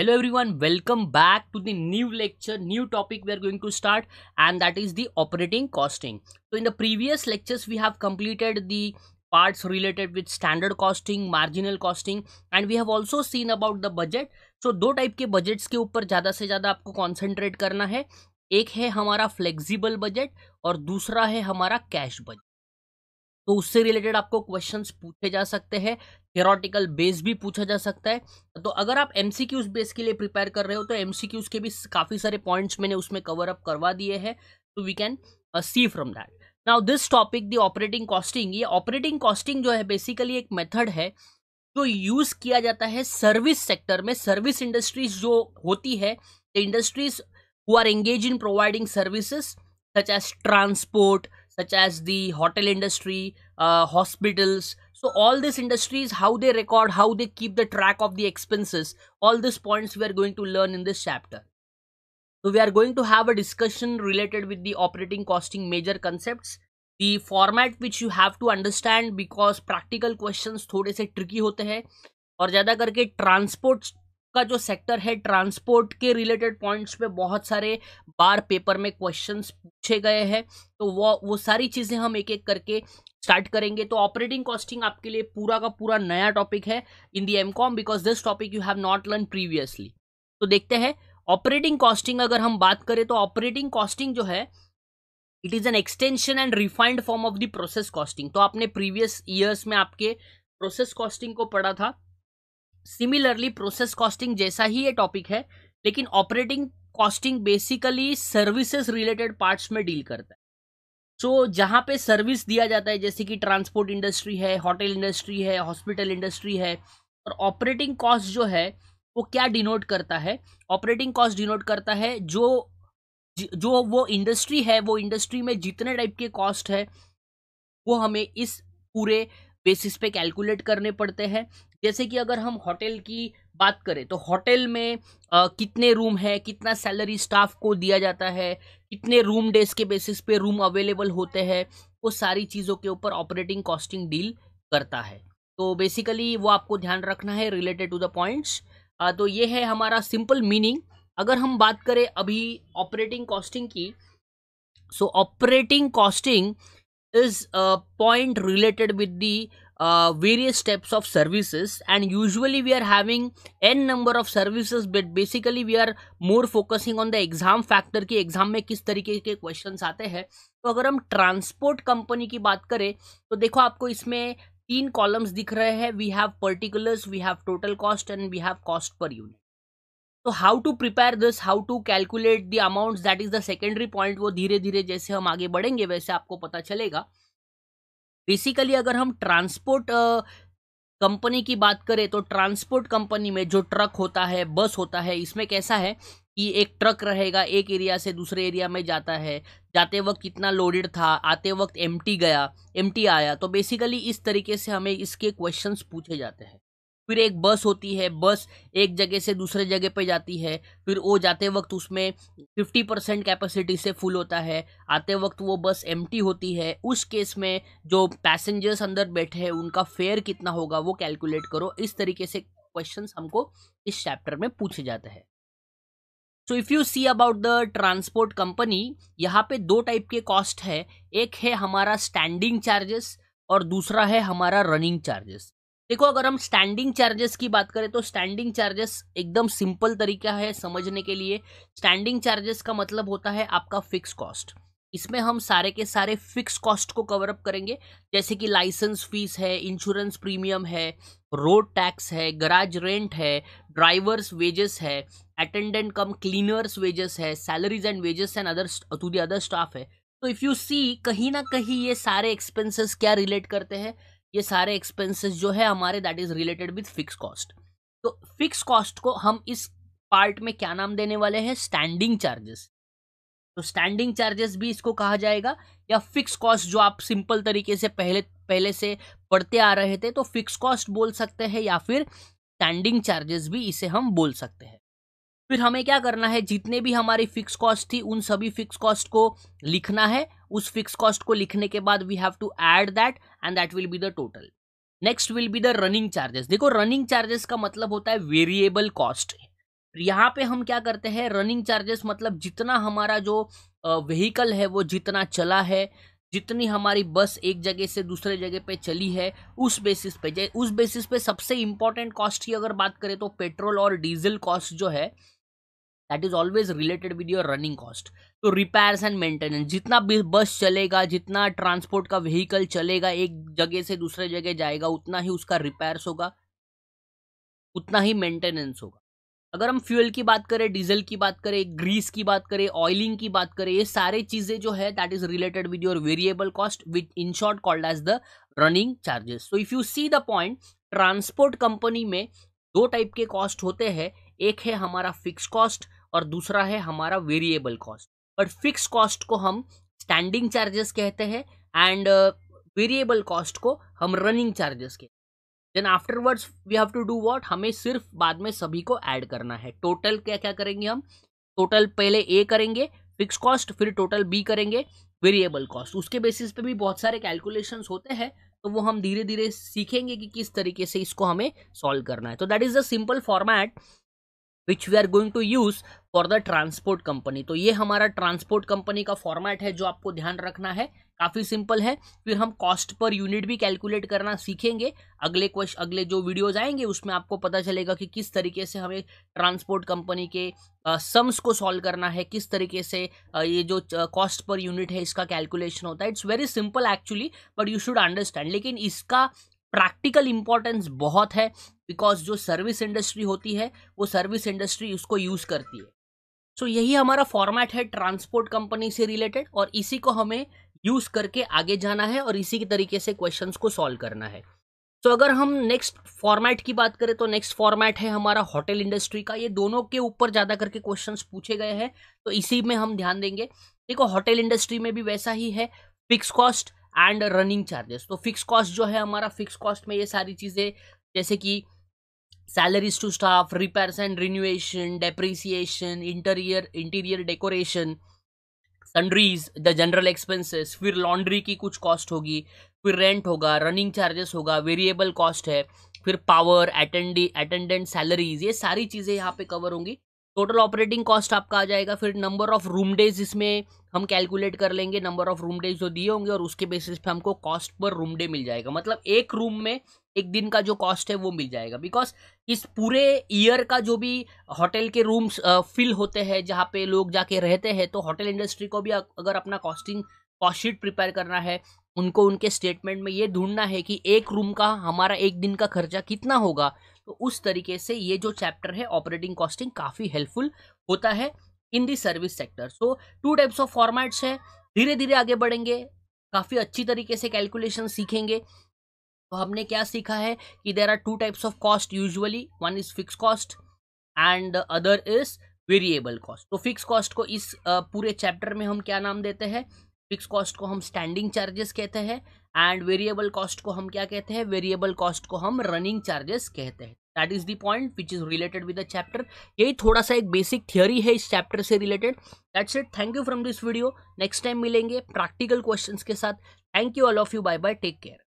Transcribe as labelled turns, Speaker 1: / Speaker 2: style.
Speaker 1: Hello everyone welcome back to the new lecture new topic we are going to start and that is the operating costing तो in the previous lectures we have completed the parts related with standard costing marginal costing and we have also seen about the budget so दो type के budgets के ऊपर ज़्यादा से ज़्यादा आपको concentrate करना है एक है हमारा फ्लेक्सिबल बजट और दूसरा है हमारा कैश बजट तो उससे रिलेटेड आपको क्वेश्चंस पूछे जा सकते हैं थेरोटिकल बेस भी पूछा जा सकता है तो अगर आप एम सी क्यूज बेस के लिए प्रिपेयर कर रहे हो तो एम सी क्यूज के भी काफ़ी सारे पॉइंट्स मैंने उसमें कवर अप करवा दिए हैं तो we can see from that now this topic the operating costing ये ऑपरेटिंग कॉस्टिंग जो है बेसिकली एक मेथड है जो यूज़ किया जाता है सर्विस सेक्टर में सर्विस इंडस्ट्रीज जो होती है the industries who are engage in providing services such as transport such as the hotel industry hospitals So all these industries, how they record, how they keep the track of the expenses, all these points we are going to learn in this chapter. So we are going to have a discussion related with the operating costing major concepts, the format which you have to understand because practical questions थोड़े से tricky होते हैं और ज़्यादा करके transport आपका जो sector है ट्रांसपोर्ट के रिलेटेड पॉइंट्स पे बहुत सारे बार पेपर में क्वेश्चंस पूछे गए हैं तो वो वो सारी चीज़ें हम एक एक करके स्टार्ट करेंगे तो ऑपरेटिंग कॉस्टिंग आपके लिए पूरा का पूरा नया टॉपिक है in the M com because this topic you have not learn previously तो देखते हैं ऑपरेटिंग कॉस्टिंग अगर हम बात करें तो ऑपरेटिंग कॉस्टिंग जो है it is an extension and refined form of the process costing तो आपने प्रीवियस ईयर्स में आपके प्रोसेस कॉस्टिंग को पढ़ा था सिमिलरली प्रोसेस कॉस्टिंग जैसा ही ये टॉपिक है लेकिन operating costing basically services related parts में डील करता है सो so, जहाँ पे सर्विस दिया जाता है जैसे कि ट्रांसपोर्ट इंडस्ट्री है होटल इंडस्ट्री है हॉस्पिटल इंडस्ट्री है और ऑपरेटिंग कॉस्ट जो है वो क्या डिनोट करता है ऑपरेटिंग कॉस्ट डिनोट करता है जो जो वो इंडस्ट्री है वो इंडस्ट्री में जितने टाइप के कॉस्ट है वो हमें इस पूरे बेसिस पे कैलकुलेट करने पड़ते हैं जैसे कि अगर हम होटल की बात करें तो होटल में आ, कितने रूम है कितना सैलरी स्टाफ को दिया जाता है कितने रूम डेज के बेसिस पे रूम अवेलेबल होते हैं वो सारी चीज़ों के ऊपर ऑपरेटिंग कॉस्टिंग डील करता है तो बेसिकली वो आपको ध्यान रखना है रिलेटेड टू द पॉइंट्स तो ये है हमारा सिंपल मीनिंग अगर हम बात करें अभी ऑपरेटिंग कॉस्टिंग की so operating costing is point related with the uh, various types of services and usually we are having n number of services but basically we are more focusing on the exam factor ki exam mein kis tarike ke questions aate hain to agar hum transport company ki baat kare to dekho aapko isme teen columns dikh rahe hain we have particulars we have total cost and we have cost per unit तो how to prepare this how to calculate the amount that is the secondary point वो धीरे धीरे जैसे हम आगे बढ़ेंगे वैसे आपको पता चलेगा बेसिकली अगर हम ट्रांसपोर्ट कंपनी की बात करें तो ट्रांसपोर्ट कंपनी में जो ट्रक होता है बस होता है इसमें कैसा है कि एक ट्रक रहेगा एक एरिया से दूसरे एरिया में जाता है जाते वक्त कितना लोडेड था आते वक्त एम गया एम आया तो बेसिकली इस तरीके से हमें इसके क्वेश्चन पूछे जाते हैं फिर एक बस होती है बस एक जगह से दूसरे जगह पे जाती है फिर वो जाते वक्त उसमें फिफ्टी परसेंट कैपेसिटी से फुल होता है आते वक्त वो बस एम होती है उस केस में जो पैसेंजर्स अंदर बैठे हैं उनका फेयर कितना होगा वो कैलकुलेट करो इस तरीके से क्वेश्चन हमको इस चैप्टर में पूछे जाते हैं so if you see about the transport company यहाँ पे दो टाइप के कॉस्ट है एक है हमारा स्टैंडिंग चार्जेस और दूसरा है हमारा रनिंग चार्जेस देखो अगर हम स्टैंडिंग चार्जेस की बात करें तो स्टैंडिंग चार्जेस एकदम सिंपल तरीका है समझने के लिए स्टैंडिंग चार्जेस का मतलब होता है आपका फिक्स कॉस्ट इसमें हम सारे के सारे फिक्स कॉस्ट को कवर अप करेंगे जैसे कि लाइसेंस फीस है इंश्योरेंस प्रीमियम है रोड टैक्स है गराज रेंट है ड्राइवर्स वेजेस है अटेंडेंट कम क्लीनर्स वेजेस है salaries and wages and other to the other staff है तो इफ़ यू सी कहीं ना कहीं ये सारे एक्सपेंसेस क्या रिलेट करते हैं ये सारे एक्सपेंसेस जो है हमारे that is related with fix cost तो फिक्स कॉस्ट को हम इस पार्ट में क्या नाम देने वाले हैं स्टैंडिंग चार्जेस तो स्टैंडिंग चार्जेस भी इसको कहा जाएगा या फिक्स कॉस्ट जो आप सिंपल तरीके से पहले पहले से पढ़ते आ रहे थे तो फिक्स कॉस्ट बोल सकते हैं या फिर स्टैंडिंग चार्जेस भी इसे हम बोल सकते हैं फिर हमें क्या करना है जितने भी हमारी फिक्स कॉस्ट थी उन सभी फिक्स कॉस्ट को लिखना है उस फिक्स कॉस्ट को लिखने के बाद we have to add that and that will be the total next will be the running charges देखो रनिंग चार्जेस का मतलब होता है वेरिएबल कॉस्ट तो यहाँ पे हम क्या करते हैं रनिंग चार्जेस मतलब जितना हमारा जो व्हीकल है वो जितना चला है जितनी हमारी बस एक जगह से दूसरे जगह पे चली है उस बेसिस पे उस बेसिस पे सबसे इम्पॉर्टेंट कॉस्ट की अगर बात करें तो पेट्रोल और डीजल कॉस्ट जो है that is always related with your running cost तो रिपेयर्स एंड मेंटेनेंस जितना बस चलेगा जितना ट्रांसपोर्ट का व्हीकल चलेगा एक जगह से दूसरे जगह जाएगा उतना ही उसका रिपेयर्स होगा उतना ही मेंटेनेंस होगा अगर हम फ्यूल की बात करें डीजल की बात करें ग्रीस की बात करें ऑयलिंग की बात करें ये सारे चीज़ें जो है that is related with your variable cost with in short called as the running charges so if you see the point transport company में दो टाइप के कॉस्ट होते हैं एक है हमारा फिक्स कॉस्ट और दूसरा है हमारा variable cost but fix cost को हम स्टैंडिंग चार्जेस कहते हैं एंड वेरिएबल कॉस्ट को हम रनिंग चार्जेस कहते हैं then afterwards we have to do what हमें सिर्फ बाद में सभी को ऐड करना है टोटल क्या क्या करेंगे हम टोटल पहले ए करेंगे फिक्स कॉस्ट फिर टोटल बी करेंगे वेरिएबल कॉस्ट उसके बेसिस पे भी बहुत सारे कैलकुलेशंस होते हैं तो वो हम धीरे धीरे सीखेंगे कि किस तरीके से इसको हमें सॉल्व करना है तो that is the simple format which we are going to use for the transport company तो ये हमारा ट्रांसपोर्ट कंपनी का फॉर्मेट है जो आपको ध्यान रखना है काफ़ी सिंपल है फिर हम कॉस्ट पर यूनिट भी कैलकुलेट करना सीखेंगे अगले क्वेश्चन अगले जो वीडियोज आएंगे उसमें आपको पता चलेगा कि किस तरीके से हमें ट्रांसपोर्ट कंपनी के सम्स को सॉल्व करना है किस तरीके से uh, ये जो कॉस्ट पर यूनिट है इसका कैलकुलेशन होता है it's very simple actually but you should understand लेकिन इसका प्रैक्टिकल इंपॉर्टेंस बहुत है बिकॉज जो सर्विस इंडस्ट्री होती है वो सर्विस इंडस्ट्री उसको यूज़ करती है सो so, यही हमारा फॉर्मेट है ट्रांसपोर्ट कंपनी से रिलेटेड और इसी को हमें यूज़ करके आगे जाना है और इसी के तरीके से क्वेश्चंस को सॉल्व करना है तो so, अगर हम नेक्स्ट फॉर्मेट की बात करें तो नेक्स्ट फॉर्मेट है हमारा होटल इंडस्ट्री का ये दोनों के ऊपर ज़्यादा करके क्वेश्चंस पूछे गए हैं तो इसी में हम ध्यान देंगे देखो होटल इंडस्ट्री में भी वैसा ही है fix cost and running charges तो फिक्स कॉस्ट जो है हमारा फिक्स कॉस्ट में ये सारी चीज़ें जैसे कि salaries to staff repairs and renovation depreciation interior interior decoration sundries the general expenses फिर लॉन्ड्री की कुछ कॉस्ट होगी फिर रेंट होगा रनिंग चार्जेस होगा वेरिएबल कॉस्ट है फिर पावर अटेंडी अटेंडेंट सैलरीज ये सारी चीज़ें यहाँ पे कवर होंगी टोटल ऑपरेटिंग कॉस्ट आपका आ जाएगा फिर नंबर ऑफ रूम डेज इसमें हम कैलकुलेट कर लेंगे नंबर ऑफ रूम डेज जो दिए होंगे और उसके बेसिस पे हमको cost per room day meal जाएगा मतलब एक रूम में एक दिन का जो कॉस्ट है वो मिल जाएगा बिकॉज इस पूरे ईयर का जो भी होटल के रूम्स फिल होते हैं जहाँ पे लोग जाके रहते हैं तो होटल इंडस्ट्री को भी अगर अपना कॉस्टिंग कॉस्ट शीट प्रिपेयर करना है उनको उनके स्टेटमेंट में ये ढूंढना है कि एक रूम का हमारा एक दिन का खर्चा कितना होगा तो उस तरीके से ये जो चैप्टर है ऑपरेटिंग कॉस्टिंग काफ़ी हेल्पफुल होता है in the service sector so two types of formats है धीरे धीरे आगे बढ़ेंगे काफ़ी अच्छी तरीके से कैलकुलेशन सीखेंगे तो हमने क्या सीखा है कि there are two types of cost usually one is fix cost and other is variable cost तो फिक्स कॉस्ट को इस पूरे चैप्टर में हम क्या नाम देते हैं फिक्स कॉस्ट को हम स्टैंडिंग चार्जेस कहते हैं एंड वेरिएबल कॉस्ट को हम क्या कहते हैं वेरिएबल कॉस्ट को हम रनिंग चार्जेस कहते हैं that is the point which is related with the chapter यही थोड़ा सा एक बेसिक थियोरी है इस चैप्टर से related that's it thank you from this video next time मिलेंगे प्रैक्टिकल क्वेश्चंस के साथ thank you all of you bye bye take care